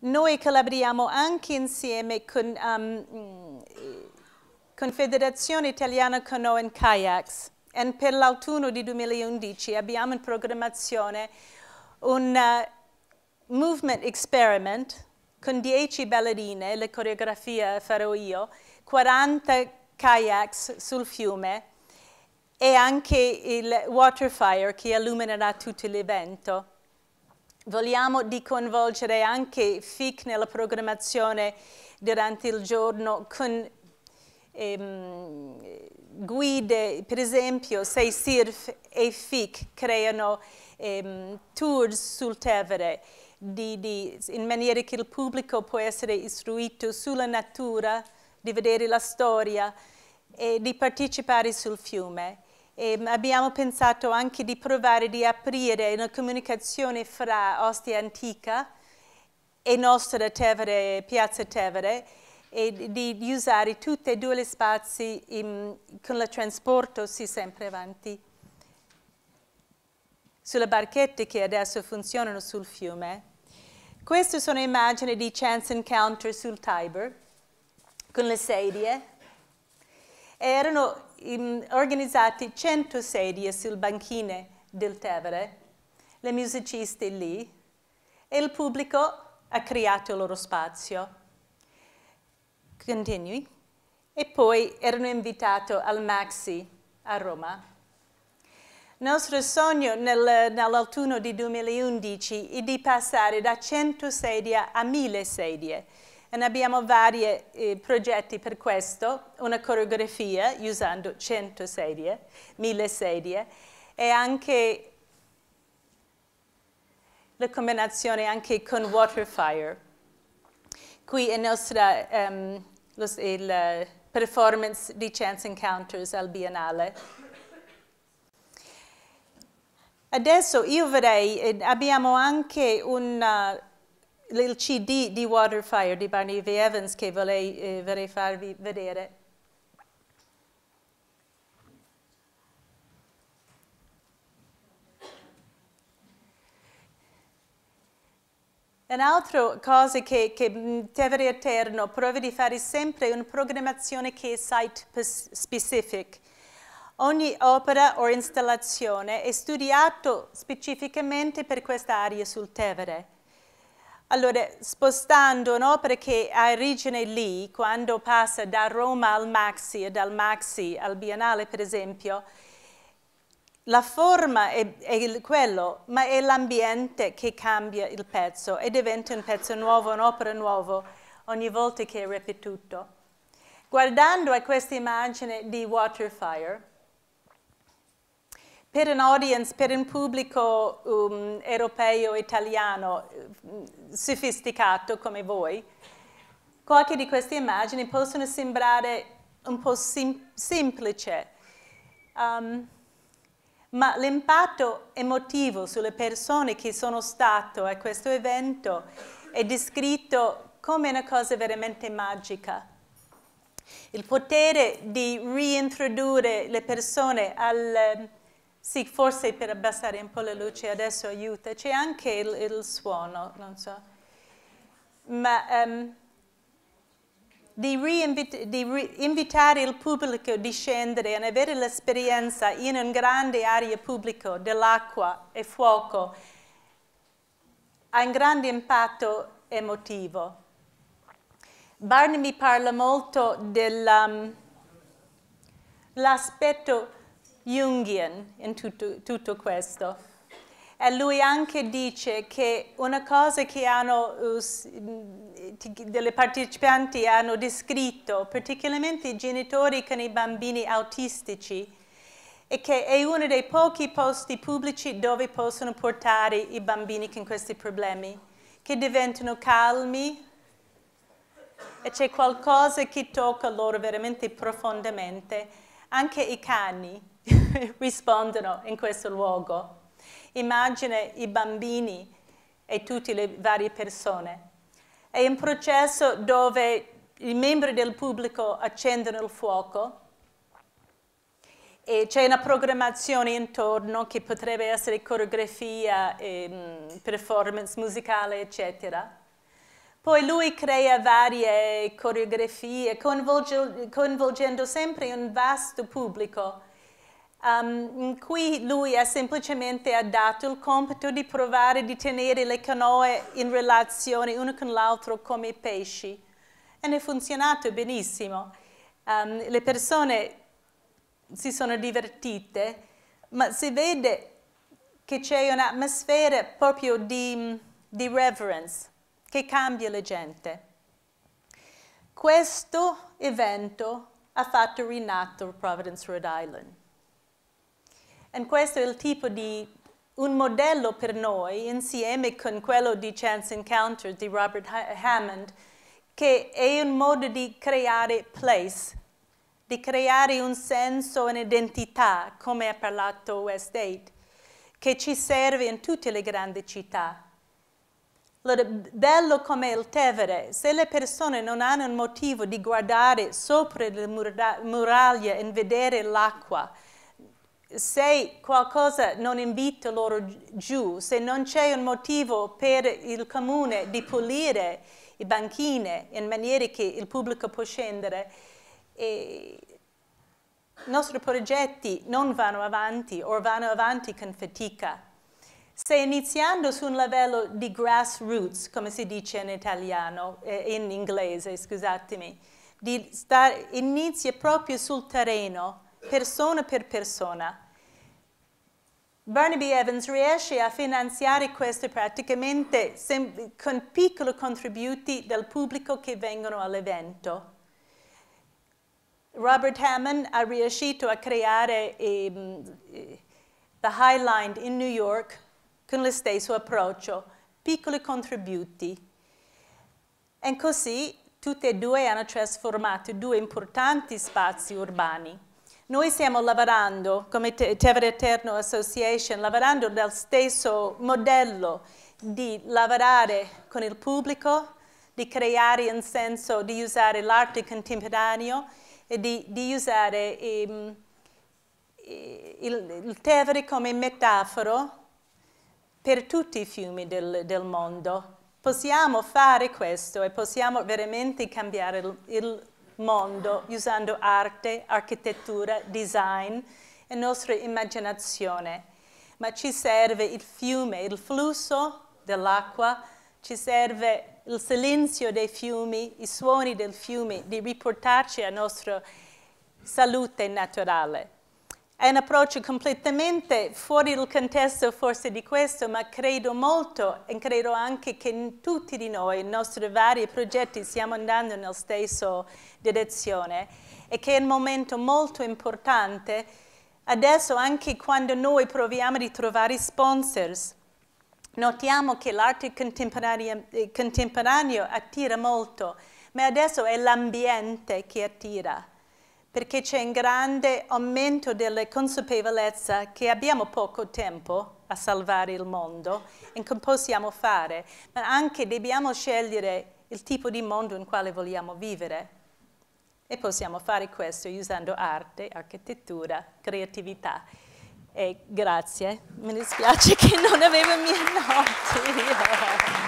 Noi collaboriamo anche insieme con um, Confederazione Italiana Canoe and Kayaks e per l'autunno di 2011 abbiamo in programmazione un uh, movement experiment con 10 ballerine, le coreografie farò io, 40 kayaks sul fiume e anche il waterfire che illuminerà tutto l'evento. Vogliamo di coinvolgere anche FIC nella programmazione durante il giorno con ehm, guide, per esempio se SIRF e FIC creano ehm, tour sul Tevere di, di, in maniera che il pubblico può essere istruito sulla natura, di vedere la storia e di partecipare sul fiume. E abbiamo pensato anche di provare di aprire una comunicazione fra Ostia Antica e nostra Tevere, Piazza Tevere e di, di usare tutti e due gli spazi in, con il trasporto sì, sempre avanti. Sulle barchette che adesso funzionano sul fiume. Queste sono immagini di Chance Encounter sul Tiber con le sedie. Erano in, organizzati 100 sedie sul banchine del Tevere, le musiciste lì, e il pubblico ha creato il loro spazio. Continui. E poi erano invitati al Maxi a Roma. Il nostro sogno nel, nell'autunno di 2011 è di passare da 100 sedie a 1000 sedie e abbiamo vari eh, progetti per questo, una coreografia usando 100 sedie, 1000 sedie e anche la combinazione anche con Waterfire. Qui è nostra um, lo, il eh, performance di Chance Encounters al Biennale. Adesso io vorrei, eh, abbiamo anche una il CD di Waterfire di Barney V. Evans che volei, eh, vorrei farvi vedere. Un'altra cosa che, che mm, Tevere Eterno prova di fare sempre una programmazione che è site specific. Ogni opera o installazione è studiata specificamente per questa area sul Tevere. Allora, spostando, no? perché ha origine lì, quando passa da Roma al Maxi e dal Maxi al Biennale, per esempio, la forma è, è quello, ma è l'ambiente che cambia il pezzo e diventa un pezzo nuovo, un'opera nuova, ogni volta che è ripetuto. Guardando a questa immagine di Waterfire, per un audience, per un pubblico um, europeo, italiano, mm, sofisticato come voi, qualche di queste immagini possono sembrare un po' sem semplice, um, ma l'impatto emotivo sulle persone che sono state a questo evento è descritto come una cosa veramente magica. Il potere di reintrodurre le persone al sì, forse per abbassare un po' la luce adesso aiuta. C'è anche il, il, suono, non so. Ma um, di, di invitare il pubblico a scendere e avere l'esperienza in un grande area pubblica dell'acqua e fuoco ha un grande impatto emotivo. Barney mi parla molto dell'aspetto mm, um, Jungian in tutto, tutto questo. E lui anche dice che una cosa che hanno, eh, delle partecipanti hanno descritto, particolarmente i genitori con i bambini autistici, è che è uno dei pochi posti pubblici dove possono portare i bambini con questi problemi, che diventano calmi e c'è qualcosa che tocca loro veramente profondamente, anche i cani rispondono in questo luogo. Immagina i bambini e tutte le varie persone. È un processo dove i membri del pubblico accendono il fuoco e c'è una programmazione intorno che potrebbe essere coreografia, ehm, performance musicale, eccetera. Poi lui crea varie coreografie, coinvolgendo sempre un vasto pubblico um, in cui lui ha semplicemente ha dato il compito di provare di tenere le canoe in relazione uno con l'altro come pesci. E ne è funzionato benissimo. Um, le persone si sono divertite, ma si vede che c'è un'atmosfera proprio di, di reverence che cambia la gente. Questo evento ha fatto rinato Providence, Rhode Island. E questo è il tipo di un modello per noi, insieme con quello di Chance Encounters di Robert Hammond, che è un modo di creare place, di creare un senso, un'identità, come ha parlato West 8, che ci serve in tutte le grandi città. Lo bello come il Tevere, se le persone non hanno un motivo di guardare sopra le muraglie e vedere l'acqua, se qualcosa non invita loro giù, se non c'è un motivo per il comune di pulire i banchine in maniera che il pubblico può scendere, i nostri progetti non vanno avanti o vanno avanti con fatica. Se iniziando su un livello di grassroots, come si dice in italiano, eh, in inglese, scusatemi, di stare, inizia proprio sul terreno, persona per persona. Barnaby Evans riesce a finanziare questo praticamente con piccoli contributi del pubblico che vengono all'evento. Robert Hammond ha riuscito a creare ehm, The Highland in New York con lo stesso approccio, piccoli contributi. E così tutti e due hanno trasformato due importanti spazi urbani. Noi stiamo lavorando come Tevere Eterno Association, lavorando nel stesso modello di lavorare con il pubblico, di creare in senso, di usare l'arte contemporanea e di, di usare um, il, il, Tevere come metafora per tutti i fiumi del, del mondo possiamo fare questo e possiamo veramente cambiare il, il, mondo usando arte, architettura, design e nostra immaginazione. Ma ci serve il fiume, il flusso dell'acqua, ci serve il silenzio dei fiumi, i suoni del fiume, di riportarci alla nostra salute naturale. È un approccio completamente fuori dal contesto forse di questo, ma credo molto e credo anche che in tutti di noi, i nostri vari progetti, stiamo andando nella stessa direzione e che è un momento molto importante adesso anche quando noi proviamo di trovare sponsors. Notiamo che l'arte contemporanea eh, attira molto, ma adesso è l'ambiente che attira perché c'è un grande aumento della consapevolezza che abbiamo poco tempo a salvare il mondo e che possiamo fare, ma anche dobbiamo scegliere il tipo di mondo in quale vogliamo vivere. E possiamo fare questo usando arte, architettura, creatività. E grazie, mi dispiace che non avevo i miei noti.